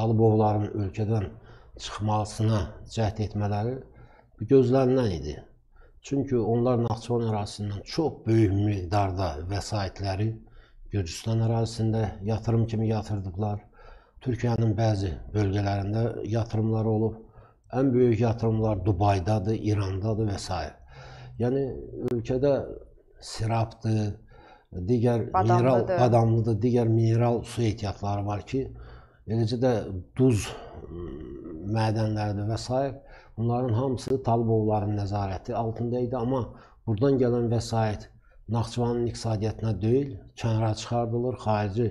Talıbovların ölkədən çıxmasına cəhd etmələri gözlənilən idi. Çünki onlar Naxçıvan ərazisindən çox böyük miqdarda vəsaitləri Gürcüstan ərazisində yatırım kimi yatırdıqlar. Türkiyənin bəzi bölgələrində yatırımlar olub. Ən böyük yatırımlar Dubaydadır, İrandadır və s. Yəni ölkədə sirapdır, digər badamlıdır. mineral, badamlıdır, digər mineral su ehtiyatları var ki, eləcə də duz mədənləridir və s. Bunların hamısı Talibovların nəzarəti altında idi, amma buradan gələn vəsait Naxçıvanın iqtisadiyyatına deyil, kənara çıxardılır, xarici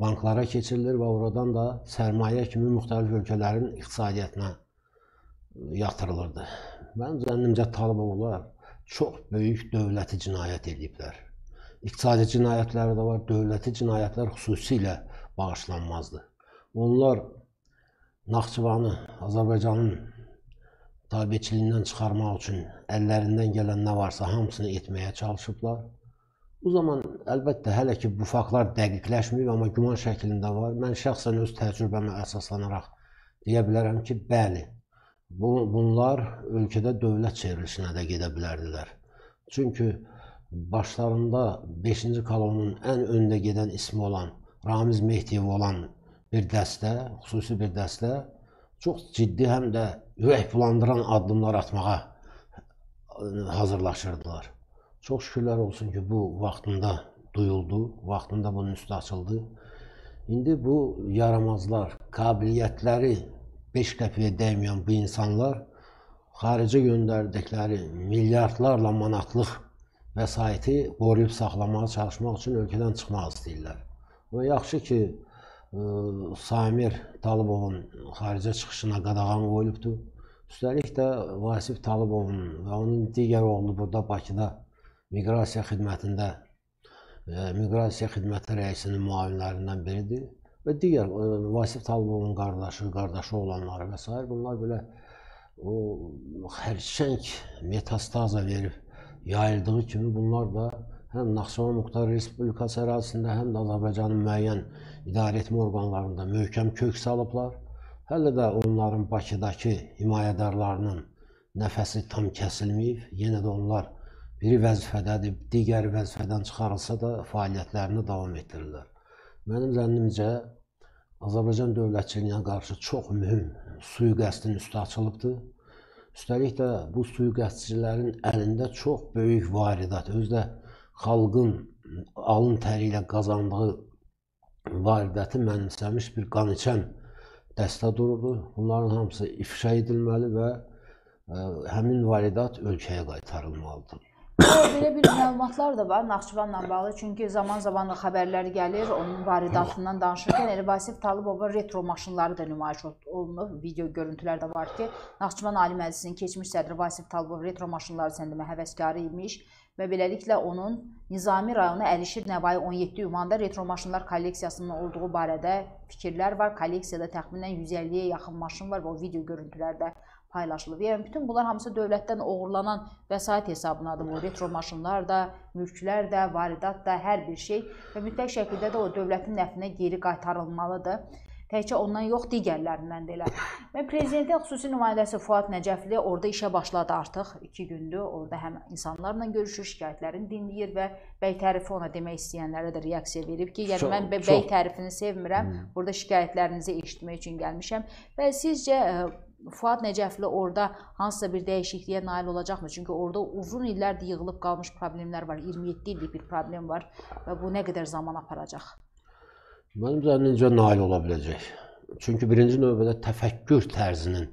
banklara keçirilir və oradan da sərmayə kimi müxtəlif ölkələrin iqtisadiyyatına yatırılırdı. Mənim zənnimcə Talibovolar çox böyük dövləti cinayət ediblər. İqtisadi cinayətləri də var, dövləti cinayətlər xüsusilə bağışlanmazdı. Onlar Naxçıvanı Azərbaycanın tabiçiliyindən çıxarmaq üçün əllərindən gələn nə varsa hamısını etməyə çalışıblar. Bu zaman əlbəttə hələ ki bu faktlar dəqiqləşməyib, amma güman şəklində var. Mən şəxsən öz təcrübəmə əsaslanaraq deyə bilərəm ki, bəli. Bu bunlar ölkədə dövlət çevrilişinə də gedə bilərdilər. Çünki başlarında 5-ci kolonun ən öndə gedən ismi olan Ramiz Mehdiyev olan bir dəstə, xüsusi bir dəstə çox ciddi həm də ürək bulandıran addımlar atmağa hazırlaşırdılar. Çox şükürlər olsun ki, bu vaxtında duyuldu, vaxtında bunun üstü açıldı. İndi bu yaramazlar, qabiliyyətləri 5 qəpiyə dəyməyən bu insanlar xaricə göndərdikləri milyardlarla manatlıq vəsaiti qoruyub saxlamağa çalışmaq üçün ölkədən çıxmaq istəyirlər. Və yaxşı ki, Samir Talıbovun xaricə çıxışına qadağan qoyulubdur. Üstəlik də Vasif Talıbovun və onun digər oğlu burada Bakıda miqrasiya xidmətində e, miqrasiya xidməti rəisinin müavinlərindən biridir və digər e, Vasif Talıbovun qardaşı, qardaşı olanları və s. bunlar belə o xərçəng metastaza verib yayıldığı kimi bunlar da həm Naxçıvan Muxtar Respublikası ərazisində, həm də Azərbaycanın müəyyən idarəetmə orqanlarında möhkəm kök salıblar. Hələ də onların Bakıdakı himayədarlarının nəfəsi tam kəsilməyib. Yenə də onlar biri vəzifədədir, digəri vəzifədən çıxarılsa da fəaliyyətlərini davam etdirirlər. Mənim zənnimcə Azərbaycan dövlətçiliyinə qarşı çox mühüm sui-qəsdin üstü açılıbdır. Üstəlik də bu sui-qəsdçilərin əlində çox böyük varidat, özü də xalqın alın təri ilə qazandığı var-dövləti mənimsəmiş bir qaniçən dəstə dururdu. Bunların hamısı ifşa edilməli və ə, e, həmin varidat ölkəyə qaytarılmalıdır. Belə bir məlumatlar da var Naxçıvanla bağlı. Çünki zaman-zaman da xəbərlər gəlir, onun varidatından danışırkən Əli Vasif Talıbova retro maşınları da nümayiş olunub. Video görüntülər də var ki, Naxçıvan Ali Məclisinin keçmiş sədri Vasif Talıbov retro maşınları səndimə həvəskarı imiş və beləliklə onun Nizami rayonu Əlişir Nəvai 17 ünvanda retro maşınlar kolleksiyasının olduğu barədə fikirlər var. Kolleksiyada təxminən 150-yə yaxın maşın var və o video görüntülərdə paylaşılıb. Yəni bütün bunlar hamısı dövlətdən oğurlanan vəsait hesabınadır. Bu retro maşınlar da, mülklər də, varidat da, hər bir şey və mütləq şəkildə də o dövlətin nəfinə geri qaytarılmalıdır. Təkcə ondan yox, digərlərindən də elə. Və prezidentin xüsusi nümayəndəsi Fuad Nəcəfli orada işə başladı artıq 2 gündür. Orada həm insanlarla görüşür, şikayətlərini dinləyir və bəy tərifi ona demək istəyənlərə də reaksiya verib ki, yəni çox, mən bəy çox. tərifini sevmirəm. Hmm. Burada şikayətlərinizi eşitmək üçün gəlmişəm. Və sizcə e, Fuad Nəcəfli orada hansısa bir dəyişikliyə nail olacaqmı? Çünki orada uzun illərdir yığılıb qalmış problemlər var. 27 illik bir problem var və bu nə qədər zaman aparacaq? Məncə necə nail ola biləcək? Çünki birinci növbədə təfəkkür tərzinin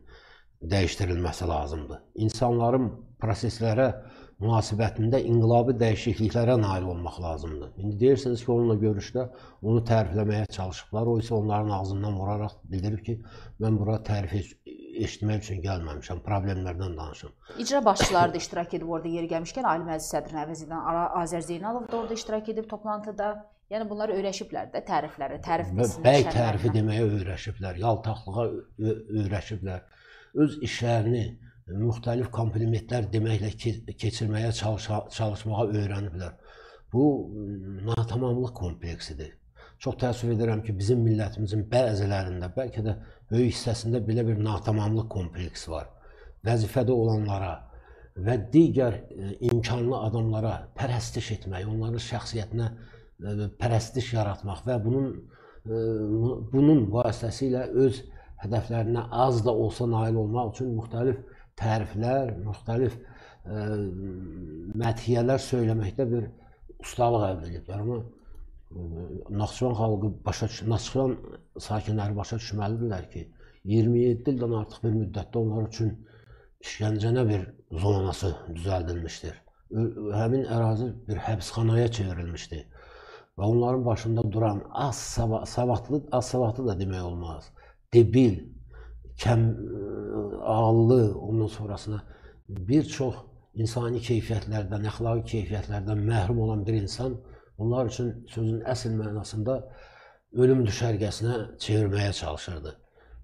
dəyişdirilməsi lazımdır. İnsanların proseslərə münasibətində inqilabi dəyişikliklərə nail olmaq lazımdır. İndi deyirsiniz ki, onunla görüşdə onu tərifləməyə çalışıblar. O isə onların ağzından vuraraq bildirib ki, mən bura tərif eşitmək üçün gəlməmişəm, problemlərdən danışım. İcra başçıları da iştirak edib orada yeri gəlmişkən Ali Məclis sədrinin əvəzi edən Azər Zeynalov da orada iştirak edib toplantıda. Yəni bunları öyrəşiblər də tərifləri, tərif qismini. Bəy tərifi deməyə öyrəşiblər, yaltaqlığa öyrəşiblər. Öz işlərini e, müxtəlif komplimentlər deməklə keçirməyə çalışa, çalışmağa öyrəniblər. Bu e, natamamlıq kompleksidir. Çox təəssüf edirəm ki, bizim millətimizin bəzilərində, bəlkə də böyük hissəsində belə bir natamamlıq kompleksi var. Vəzifədə olanlara, və digər e, imkanlı adamlara pərəstiş etmək, onların şəxsiyyətinə pərəstiş yaratmaq və bunun bunun vasitəsilə öz hədəflərinə az da olsa nail olmaq üçün müxtəlif təriflər, müxtəlif məthiyyələr söyləməkdə bir ustalıq əldə ediblər. Amma Naxçıvan xalqı başa Naxçıvan sakinləri başa düşməlidirlər ki, 27 ildən artıq bir müddətdə onlar üçün işgəncənə bir zonası düzəldilmişdir. Həmin ərazi bir həbsxanaya çevrilmişdir və onların başında duran az sava savadlı, az savadlı da demək olmaz. Debil, kəm ağıllı, ondan sonrasına bir çox insani keyfiyyətlərdən, əxlaqi keyfiyyətlərdən məhrum olan bir insan onlar üçün sözün əsl mənasında ölüm düşərgəsinə çevirməyə çalışırdı.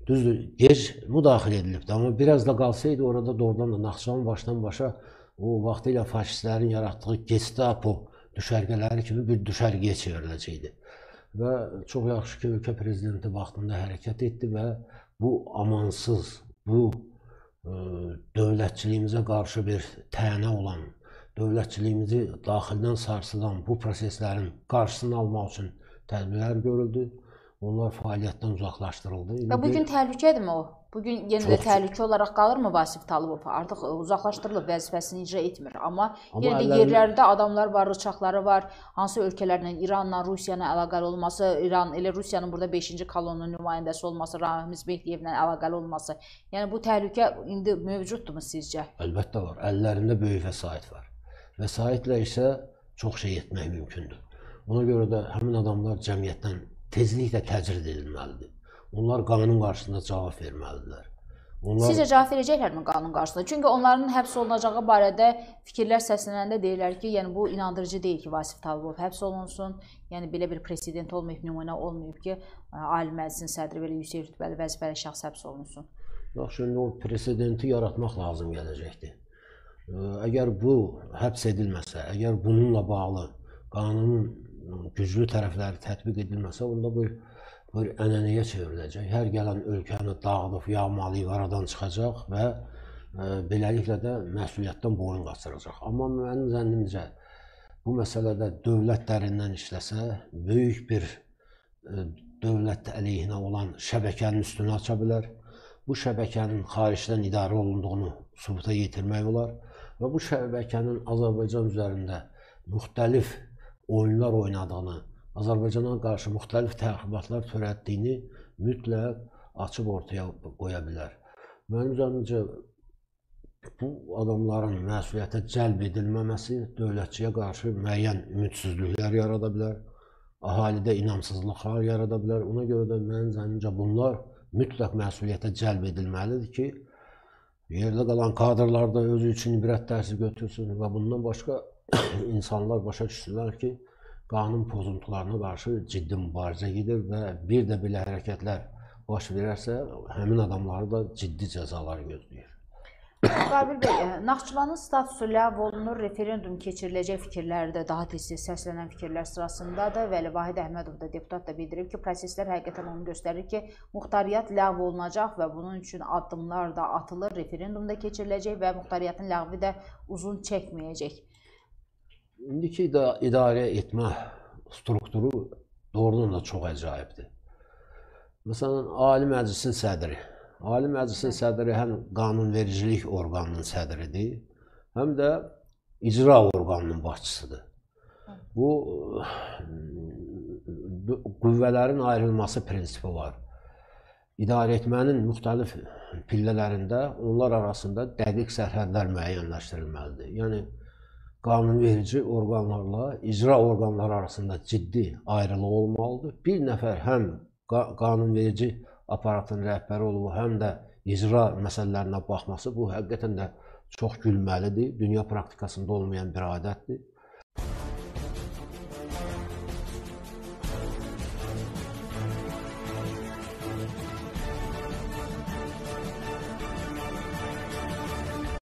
Düzdür, gec müdaxilə edilibdi, amma biraz da qalsaydı orada doğrudan da Naxçıvan başdan başa o vaxtı ilə faşistlərin yaratdığı Gestapo düşərgələri kimi bir düşərgəyə çevriləcəkdi. Və çox yaxşı ki, ölkə prezidenti vaxtında hərəkət etdi və bu amansız, bu ə, e, dövlətçiliyimizə qarşı bir tənə olan, dövlətçiliyimizi daxildən sarsılan bu proseslərin qarşısını almaq üçün tədbirlər görüldü. Onlar fəaliyyətdən uzaqlaşdırıldı. Və bu gün təhlükədirmi o? Bu gün yenə də təhlükə olaraq qalırmı Vasif Talıbov? Artıq e, uzaqlaşdırılıb vəzifəsini icra etmir, amma, amma yenə də yerlərində adamlar var, rıçaqları var. Hansı ölkələrlə İranla, Rusiyanın əlaqəli olması, İran elə Rusiyanın burada 5-ci kolonnun nümayəndəsi olması, Ramiz Behdiyevlə əlaqəli olması. Yəni bu təhlükə indi mövcuddurmu sizcə? Əlbəttə var. Əllərində böyük vəsait var. Vəsaitlə isə çox şey etmək mümkündür. Ona görə də həmin adamlar cəmiyyətdən tezliklə təcrid edilməlidir. Onlar qanun qarşısında cavab verməlidirlər. Onlar... Sizcə cavab verəcəklərmi qanun qarşısında? Çünki onların həbs olunacağı barədə fikirlər səslənəndə deyirlər ki, yəni bu inandırıcı deyil ki, Vasif Talibov həbs olunsun. Yəni belə bir president olmayıb, nümunə olmayıb ki, Ali Məclisin sədri belə yüksək rütbəli vəzifəli şəxs həbs olunsun. Yaxşı, indi o presidenti yaratmaq lazım gələcəkdir. Əgər bu həbs edilməsə, əgər bununla bağlı qanunun güclü tərəfləri tətbiq edilməsə, onda bir bu bir ənənəyə çevriləcək. Hər gələn ölkəni dağıdıb, yağmalayıb, aradan çıxacaq və ə, e, beləliklə də məsuliyyətdən boyun qaçıracaq. Amma mənim zənnimcə bu məsələdə dövlət dərindən işləsə, böyük bir ə, e, dövlət əleyhinə olan şəbəkənin üstünü aça bilər. Bu şəbəkənin xaricdən idarə olunduğunu sübuta yetirmək olar və bu şəbəkənin Azərbaycan üzərində müxtəlif oyunlar oynadığını Azərbaycana qarşı müxtəlif təxribatlar törətdiyini mütləq açıb ortaya qoya bilər. Mənim canımca bu adamların məsuliyyətə cəlb edilməməsi dövlətçiyə qarşı müəyyən ümidsizliklər yarada bilər. Əhalidə inamsızlıqlar yarada bilər. Ona görə də mənim zənnimcə bunlar mütləq məsuliyyətə cəlb edilməlidir ki, yerdə qalan kadrlar da özü üçün ibrət dərsi götürsün və bundan başqa insanlar başa düşsünlər ki, qanun pozuntularına qarşı ciddi mübarizə gedir və bir də belə hərəkətlər baş verərsə, həmin adamları da ciddi cəzalar gözləyir. Qabil bəy, e, Naxçıvanın statusu ləğv olunur, referendum keçiriləcək fikirləri də daha tez-tez səslənən fikirlər sırasındadır. Vəli Vahid Əhmədov da deputat da bildirib ki, proseslər həqiqətən onu göstərir ki, muxtariyyat ləğv olunacaq və bunun üçün addımlar da atılır, referendum da keçiriləcək və muxtariyyatın ləğvi də uzun çəkməyəcək. İndiki də idarə etmə strukturu doğrudan da çox əcaibdir. Məsələn, Ali Məclisin sədri. Ali Məclisin sədri həm qanunvericilik orqanının sədridir, həm də icra orqanının başçısıdır. Bu qüvvələrin ayrılması prinsipi var. İdarə etmənin müxtəlif pillələrində onlar arasında dəqiq sərhədlər müəyyənləşdirilməlidir. Yəni qanunverici orqanlarla icra orqanları arasında ciddi ayrılıq olmalıdır. Bir nəfər həm qanunverici aparatın rəhbəri olub, həm də icra məsələlərinə baxması bu həqiqətən də çox gülməlidir. Dünya praktikasında olmayan bir adətdir.